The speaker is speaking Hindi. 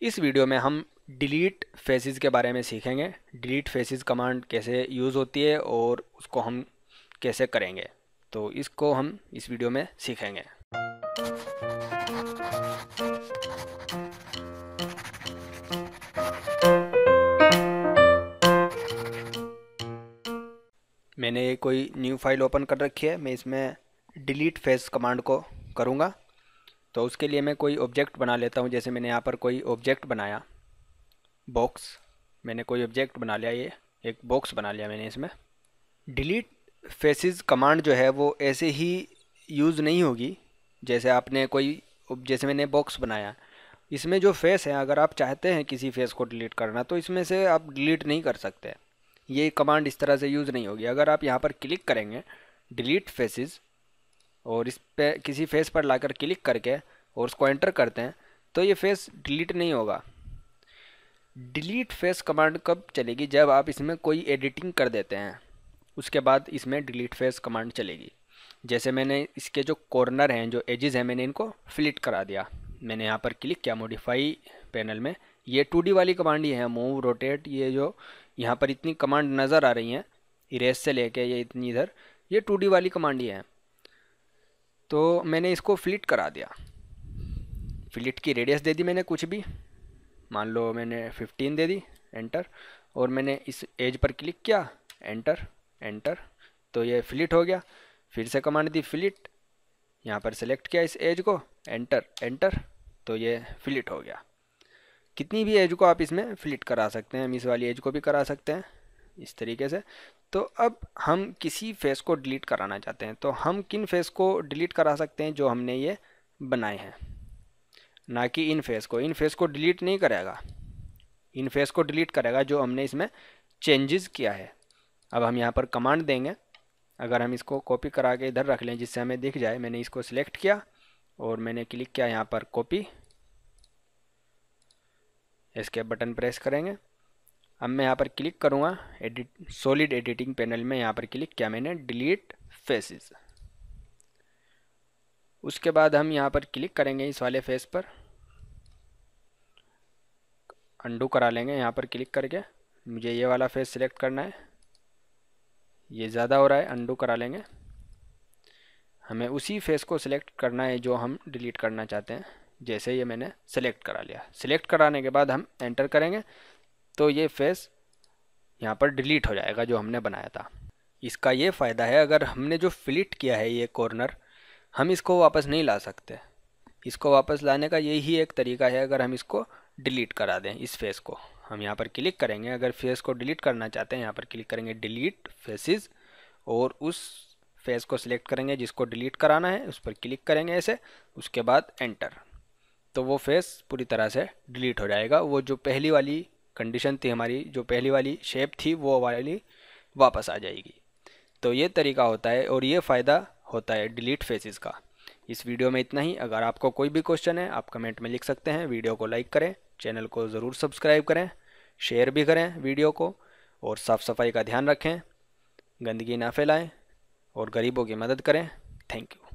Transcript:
इस वीडियो में हम डिलीट फेसेस के बारे में सीखेंगे डिलीट फेसेस कमांड कैसे यूज़ होती है और उसको हम कैसे करेंगे तो इसको हम इस वीडियो में सीखेंगे मैंने कोई न्यू फाइल ओपन कर रखी है मैं इसमें डिलीट फेस कमांड को करूँगा तो उसके लिए मैं कोई ऑब्जेक्ट बना लेता हूँ जैसे मैंने यहाँ पर कोई ऑब्जेक्ट बनाया बॉक्स मैंने कोई ऑब्जेक्ट बना लिया ये एक बॉक्स बना लिया मैंने इसमें डिलीट फेसेस कमांड जो है वो ऐसे ही यूज़ नहीं होगी जैसे आपने कोई जैसे मैंने बॉक्स बनाया इसमें जो फेस है अगर आप चाहते हैं किसी फेस को डिलीट करना तो इसमें से आप डिलीट नहीं कर सकते ये कमांड इस तरह से यूज़ नहीं होगी अगर आप यहाँ पर क्लिक करेंगे डिलीट फेसेस और इस पर किसी फेस पर लाकर क्लिक करके और उसको एंटर करते हैं तो ये फेस डिलीट नहीं होगा डिलीट फेस कमांड कब चलेगी जब आप इसमें कोई एडिटिंग कर देते हैं उसके बाद इसमें डिलीट फेस कमांड चलेगी जैसे मैंने इसके जो कॉर्नर हैं जो एजेस हैं मैंने इनको फ्लिट करा दिया मैंने यहाँ पर क्लिक किया मॉडिफाई पैनल में ये टू वाली कमांड ही है मूव रोटेट ये जो यहाँ पर इतनी कमांड नज़र आ रही हैं इरेस से लेके ये इतनी इधर ये टू वाली कमांड ही है तो मैंने इसको फ्लिट करा दिया फ्लिट की रेडियस दे दी मैंने कुछ भी मान लो मैंने 15 दे दी एंटर और मैंने इस एज पर क्लिक किया एंटर एंटर तो ये फ्लिट हो गया फिर से कमांड दी फ्लिट यहाँ पर सेलेक्ट किया इस एज को एंटर एंटर तो ये फ्लिट हो गया कितनी भी एज को आप इसमें फ्लिट करा सकते हैं हम इस वाली एज को भी करा सकते हैं इस तरीके से तो अब हम किसी फेस को डिलीट कराना चाहते हैं तो हम किन फेस को डिलीट करा सकते हैं जो हमने ये बनाए हैं ना कि इन फेस को इन फेस को डिलीट नहीं करेगा इन फेस को डिलीट करेगा जो हमने इसमें चेंजेस किया है अब हम यहाँ पर कमांड देंगे अगर हम इसको कॉपी करा के इधर रख लें जिससे हमें दिख जाए मैंने इसको सिलेक्ट किया और मैंने क्लिक किया यहाँ पर कॉपी इसके बटन प्रेस करेंगे अब मैं यहाँ पर क्लिक करूँगा एडिट सॉलिड एडिटिंग पैनल में यहाँ पर क्लिक किया मैंने डिलीट फेसेस उसके बाद हम यहाँ पर क्लिक करेंगे इस वाले फेस पर अंडू करा लेंगे यहाँ पर क्लिक करके मुझे ये वाला फेस सिलेक्ट करना है ये ज़्यादा हो रहा है अंडू करा लेंगे हमें उसी फेस को सिलेक्ट करना है जो हम डिलीट करना चाहते हैं जैसे ये मैंने सेलेक्ट करा लिया सिलेक्ट कराने के बाद हम एंटर करेंगे तो ये फेस यहाँ पर डिलीट हो जाएगा जो हमने बनाया था इसका ये फ़ायदा है अगर हमने जो फिलिट किया है ये कॉर्नर हम इसको वापस नहीं ला सकते इसको वापस लाने का यही एक तरीका है अगर हम इसको डिलीट करा दें इस फेस को हम यहाँ पर क्लिक करेंगे अगर फेस को डिलीट करना चाहते हैं यहाँ पर क्लिक करेंगे डिलीट फेसेस और उस फेस को सिलेक्ट करेंगे जिसको डिलीट कराना है उस पर क्लिक करेंगे ऐसे उसके बाद एंटर तो वो फेस पूरी तरह से डिलीट हो जाएगा वो जो पहली वाली कंडीशन थी हमारी जो पहली वाली शेप थी वो वाली वापस आ जाएगी तो ये तरीका होता है और ये फ़ायदा होता है डिलीट फेसिस का इस वीडियो में इतना ही अगर आपको कोई भी क्वेश्चन है आप कमेंट में लिख सकते हैं वीडियो को लाइक करें चैनल को ज़रूर सब्सक्राइब करें शेयर भी करें वीडियो को और साफ़ सफाई का ध्यान रखें गंदगी ना फैलाएं और गरीबों की मदद करें थैंक यू